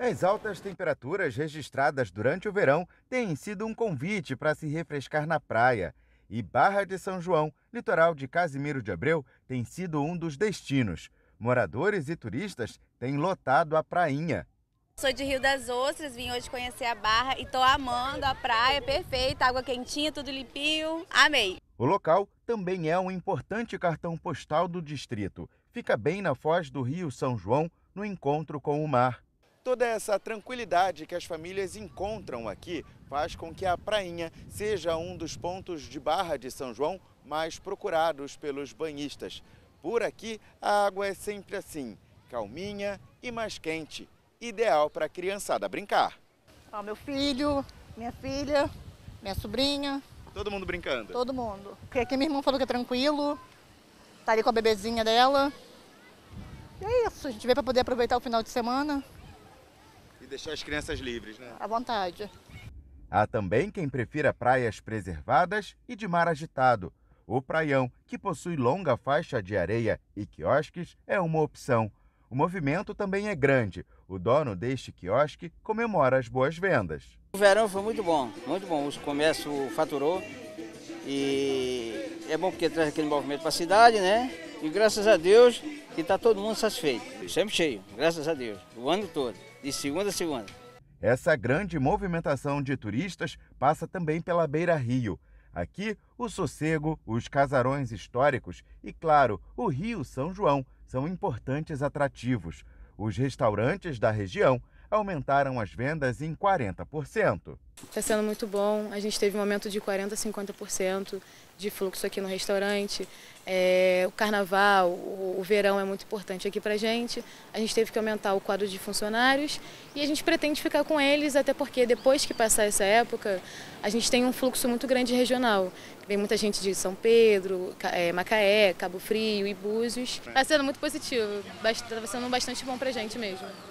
As altas temperaturas registradas durante o verão têm sido um convite para se refrescar na praia. E Barra de São João, litoral de Casimiro de Abreu, tem sido um dos destinos. Moradores e turistas têm lotado a prainha. Sou de Rio das Ostras, vim hoje conhecer a Barra e estou amando a praia, perfeita, água quentinha, tudo limpinho. Amei! O local também é um importante cartão postal do distrito. Fica bem na foz do Rio São João, no encontro com o mar. Toda essa tranquilidade que as famílias encontram aqui faz com que a Prainha seja um dos pontos de Barra de São João mais procurados pelos banhistas. Por aqui, a água é sempre assim, calminha e mais quente, ideal para a criançada brincar. Ó, meu filho, minha filha, minha sobrinha. Todo mundo brincando? Todo mundo. Porque aqui meu irmão falou que é tranquilo, tá ali com a bebezinha dela. E é isso, a gente veio para poder aproveitar o final de semana deixar as crianças livres, né? À vontade. Há também quem prefira praias preservadas e de mar agitado. O praião, que possui longa faixa de areia e quiosques, é uma opção. O movimento também é grande. O dono deste quiosque comemora as boas vendas. O verão foi muito bom, muito bom. O comércio faturou e é bom porque traz aquele movimento para a cidade, né? E graças a Deus que está todo mundo satisfeito. Sempre cheio, graças a Deus, o ano todo de segunda a segunda. Essa grande movimentação de turistas passa também pela Beira Rio. Aqui, o sossego, os casarões históricos e, claro, o Rio São João são importantes atrativos. Os restaurantes da região aumentaram as vendas em 40%. Está sendo muito bom. A gente teve um aumento de 40% a 50% de fluxo aqui no restaurante. É, o carnaval, o, o, verão é muito importante aqui para a gente. A gente teve que aumentar o quadro de funcionários e a gente pretende ficar com eles, até porque depois que passar essa época, a gente tem um fluxo muito grande regional. Vem muita gente de São Pedro, é, Macaé, Cabo Frio e Búzios. Está sendo muito positivo, está sendo bastante bom para a gente mesmo.